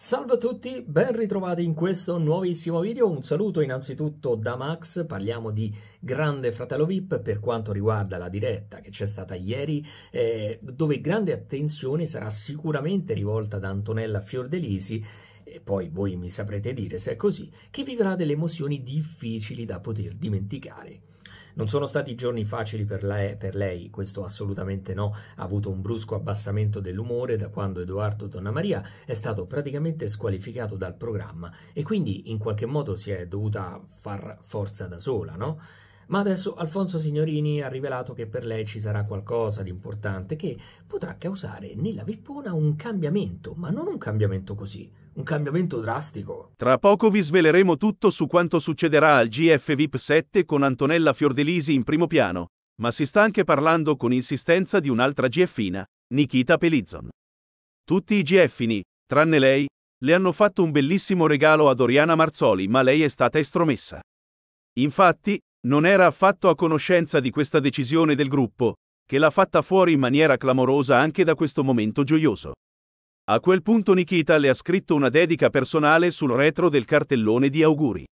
Salve a tutti, ben ritrovati in questo nuovissimo video. Un saluto innanzitutto da Max, parliamo di Grande Fratello VIP per quanto riguarda la diretta che c'è stata ieri, eh, dove grande attenzione sarà sicuramente rivolta da Antonella Fiordelisi e poi voi mi saprete dire se è così, che vivrà delle emozioni difficili da poter dimenticare. Non sono stati giorni facili per lei, per lei, questo assolutamente no. Ha avuto un brusco abbassamento dell'umore da quando Edoardo Donna Maria è stato praticamente squalificato dal programma e quindi in qualche modo si è dovuta far forza da sola, no? Ma adesso Alfonso Signorini ha rivelato che per lei ci sarà qualcosa di importante che potrà causare nella Vippona un cambiamento, ma non un cambiamento così, un cambiamento drastico. Tra poco vi sveleremo tutto su quanto succederà al GF VIP 7 con Antonella Fiordelisi in primo piano, ma si sta anche parlando con insistenza di un'altra GFina, Nikita Pelizzon. Tutti i GFini, tranne lei, le hanno fatto un bellissimo regalo a Doriana Marzoli, ma lei è stata estromessa. Infatti, non era affatto a conoscenza di questa decisione del gruppo, che l'ha fatta fuori in maniera clamorosa anche da questo momento gioioso. A quel punto Nikita le ha scritto una dedica personale sul retro del cartellone di auguri.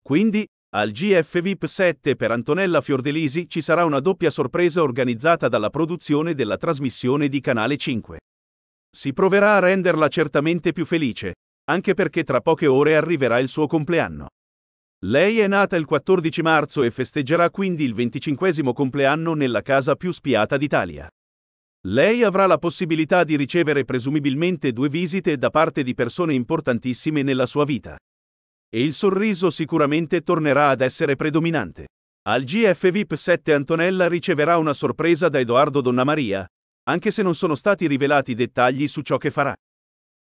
Quindi, al GF VIP 7 per Antonella Fiordelisi ci sarà una doppia sorpresa organizzata dalla produzione della trasmissione di Canale 5. Si proverà a renderla certamente più felice, anche perché tra poche ore arriverà il suo compleanno. Lei è nata il 14 marzo e festeggerà quindi il 25 compleanno nella casa più spiata d'Italia. Lei avrà la possibilità di ricevere presumibilmente due visite da parte di persone importantissime nella sua vita. E il sorriso sicuramente tornerà ad essere predominante. Al GF VIP 7 Antonella riceverà una sorpresa da Edoardo Donnamaria, anche se non sono stati rivelati dettagli su ciò che farà.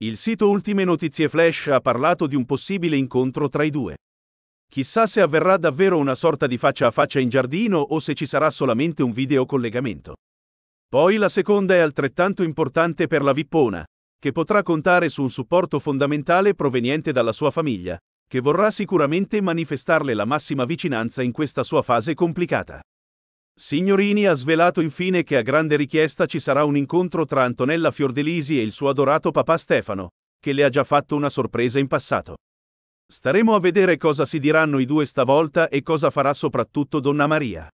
Il sito Ultime Notizie Flash ha parlato di un possibile incontro tra i due. Chissà se avverrà davvero una sorta di faccia a faccia in giardino o se ci sarà solamente un videocollegamento. Poi la seconda è altrettanto importante per la Vippona, che potrà contare su un supporto fondamentale proveniente dalla sua famiglia, che vorrà sicuramente manifestarle la massima vicinanza in questa sua fase complicata. Signorini ha svelato infine che a grande richiesta ci sarà un incontro tra Antonella Fiordelisi e il suo adorato papà Stefano, che le ha già fatto una sorpresa in passato. Staremo a vedere cosa si diranno i due stavolta e cosa farà soprattutto Donna Maria.